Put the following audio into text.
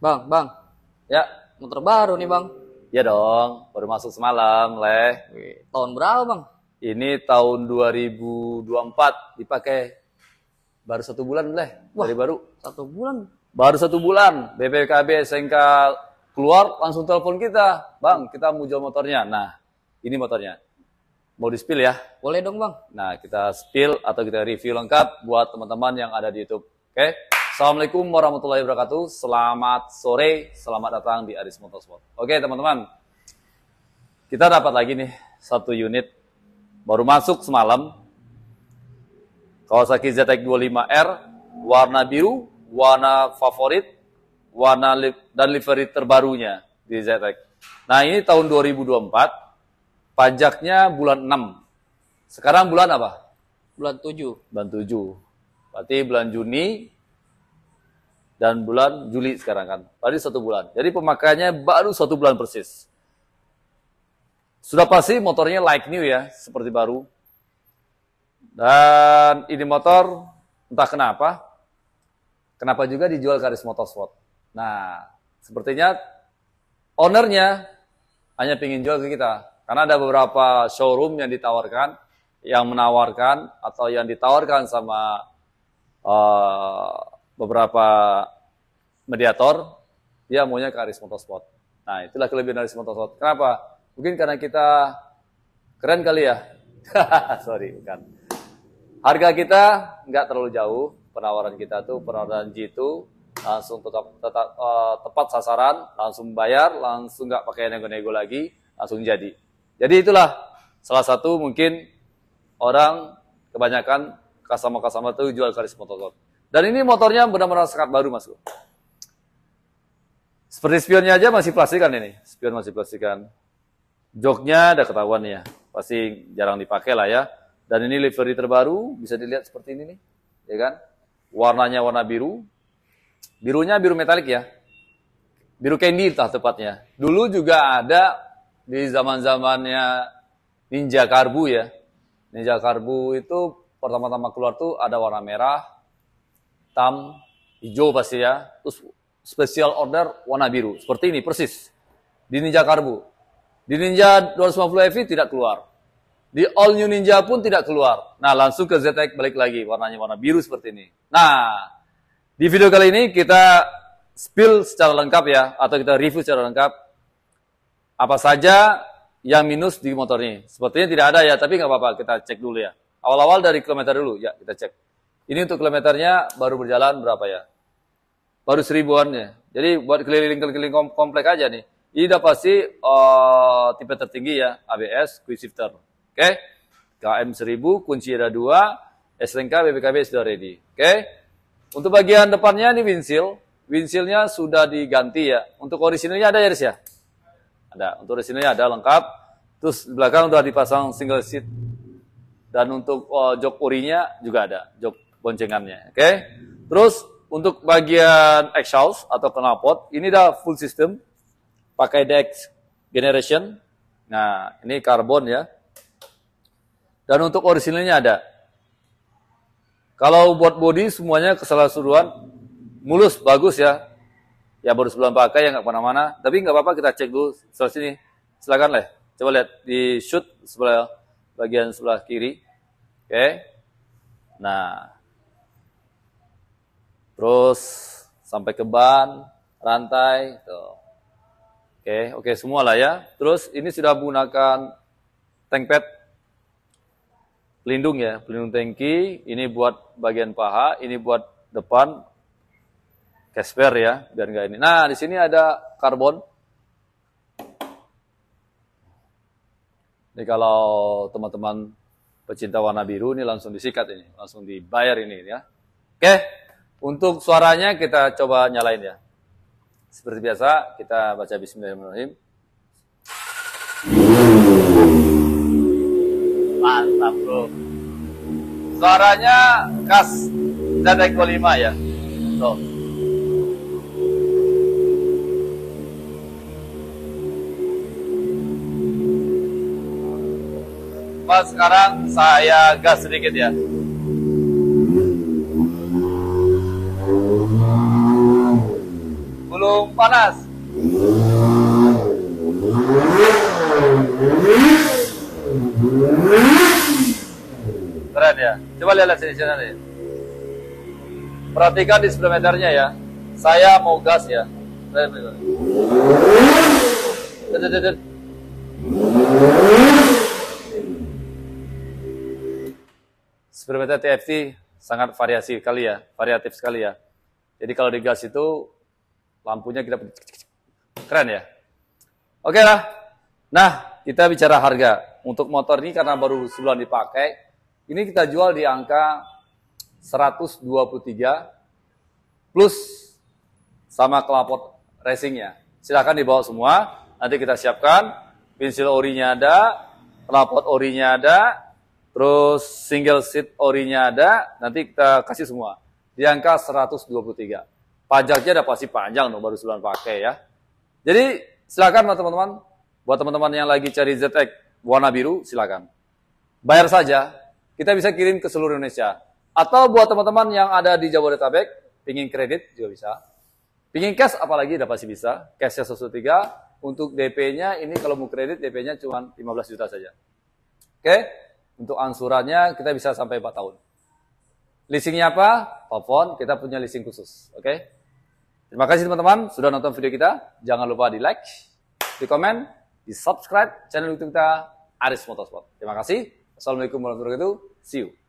Bang, bang. Ya. Motor baru nih bang. Ya dong, baru masuk semalam, leh. Tahun berapa bang? Ini tahun 2024 dipakai baru satu bulan leh. Wah, dari baru. Satu bulan. Baru satu bulan BPKB SNK keluar langsung telepon kita, bang kita mau jual motornya. Nah, ini motornya. Mau di spill ya? Boleh dong bang. Nah kita spill atau kita review lengkap buat teman-teman yang ada di YouTube. Oke? Okay? Assalamualaikum warahmatullahi wabarakatuh. Selamat sore, selamat datang di Aris Motorsport. Oke teman-teman, kita dapat lagi nih satu unit baru masuk semalam. Kawasaki ZX 25R warna biru, warna favorit, warna dan livery terbarunya di ZX. Nah ini tahun 2024, pajaknya bulan 6. Sekarang bulan apa? Bulan 7. Bulan 7. Berarti bulan Juni dan bulan Juli sekarang kan. Tadi satu bulan. Jadi pemakaiannya baru satu bulan persis. Sudah pasti motornya like new ya, seperti baru. Dan ini motor entah kenapa, kenapa juga dijual Karis Motorsport. Nah, sepertinya ownernya hanya pingin jual ke kita. Karena ada beberapa showroom yang ditawarkan, yang menawarkan atau yang ditawarkan sama uh, beberapa mediator, dia maunya ke Aris Motorsport. Nah, itulah kelebihan Aris Motorsport. Kenapa? Mungkin karena kita keren kali ya. Sorry, bukan. Harga kita nggak terlalu jauh. Penawaran kita tuh penawaran G 2 langsung tetap, tetap uh, tepat sasaran, langsung bayar, langsung nggak pakai nego-nego lagi, langsung jadi. Jadi itulah salah satu mungkin orang kebanyakan customer-customer itu jual karis motor. Dan ini motornya benar-benar sekat baru mas. Seperti spionnya aja masih plastikan ini. Spion masih plastikan. Joknya ada ketahuan ya. Pasti jarang dipakai lah ya. Dan ini livery terbaru. Bisa dilihat seperti ini nih. Ya kan? Warnanya warna biru. Birunya biru metalik ya. Biru candy tah tepatnya. Dulu juga ada di zaman-zamannya Ninja Karbu ya. Ninja Karbu itu pertama-tama keluar tuh ada warna merah, hitam, hijau pasti ya. Terus special order warna biru. Seperti ini persis. Di Ninja Karbu. Di Ninja 250 EV tidak keluar. Di All New Ninja pun tidak keluar. Nah, langsung ke ZX balik lagi. Warnanya warna biru seperti ini. Nah, di video kali ini kita spill secara lengkap ya. Atau kita review secara lengkap. Apa saja yang minus di motor ini. Sepertinya tidak ada ya, tapi nggak apa-apa. Kita cek dulu ya. Awal-awal dari kilometer dulu. Ya, kita cek. Ini untuk kilometernya baru berjalan berapa ya? Baru seribuan ya. Jadi buat keliling-keliling komplek aja nih. Ini udah pasti uh, tipe tertinggi ya, ABS quick shifter. Oke. Okay? KM 1000 kunci ada 2, SLNK BBKB sudah ready. Oke. Okay? Untuk bagian depannya ini windshield. Windshieldnya sudah diganti ya. Untuk orisinilnya ada ya, Riz ya? Ada. Untuk orisinilnya ada lengkap. Terus belakang sudah dipasang single seat. Dan untuk uh, jok urinya juga ada. Jok boncengannya. Oke. Okay? Terus untuk bagian exhaust atau knalpot, ini dah full system pakai dex generation. Nah, ini karbon ya. Dan untuk orisinilnya ada. Kalau buat body semuanya keseluruhan mulus bagus ya. Ya baru sebulan pakai ya nggak pernah mana Tapi nggak apa-apa kita cek dulu sebelah sini. Silakan lah. Coba lihat di shoot sebelah bagian sebelah kiri. Oke. Okay. Nah, Terus sampai ke ban, rantai, tuh. Gitu. Oke, okay, oke okay, semua lah ya. Terus ini sudah menggunakan tank pad pelindung ya, pelindung tangki. Ini buat bagian paha, ini buat depan casper ya, biar enggak ini. Nah, di sini ada karbon. Ini kalau teman-teman pecinta warna biru ini langsung disikat ini, langsung dibayar ini ya. Oke. Okay. Untuk suaranya kita coba nyalain ya. Seperti biasa kita baca Bismillahirrahmanirrahim. Mantap bro. Suaranya khas Zadek Kolima ya. Tuh. So. sekarang saya gas sedikit ya. Mumpung panas. Keren ya. Coba lihat sini sini. Perhatikan di speedometernya ya. Saya mau gas ya. Speedometer TFT sangat variasi kali ya, variatif sekali ya. Jadi kalau di gas itu Lampunya kita keren ya. Oke lah. Nah, kita bicara harga. Untuk motor ini karena baru sebulan dipakai, ini kita jual di angka 123 plus sama kelapot racingnya. Silahkan dibawa semua, nanti kita siapkan. Pensil orinya ada, kelapot orinya ada, terus single seat orinya ada, nanti kita kasih semua. Di angka 123. Pajaknya udah pasti panjang dong, baru sebulan pakai ya. Jadi silakan teman-teman, buat teman-teman yang lagi cari ZX warna biru, silakan. Bayar saja, kita bisa kirim ke seluruh Indonesia. Atau buat teman-teman yang ada di Jabodetabek, pingin kredit juga bisa. Pingin cash apalagi udah pasti bisa. Cashnya 103, untuk DP-nya ini kalau mau kredit DP-nya cuma 15 juta saja. Oke, untuk angsurannya kita bisa sampai 4 tahun. Leasingnya apa? Telepon, kita punya leasing khusus. Oke. Okay? Terima kasih teman-teman sudah nonton video kita. Jangan lupa di like, di komen, di subscribe channel YouTube kita Aris Motorsport. Terima kasih. Assalamualaikum warahmatullahi wabarakatuh. See you.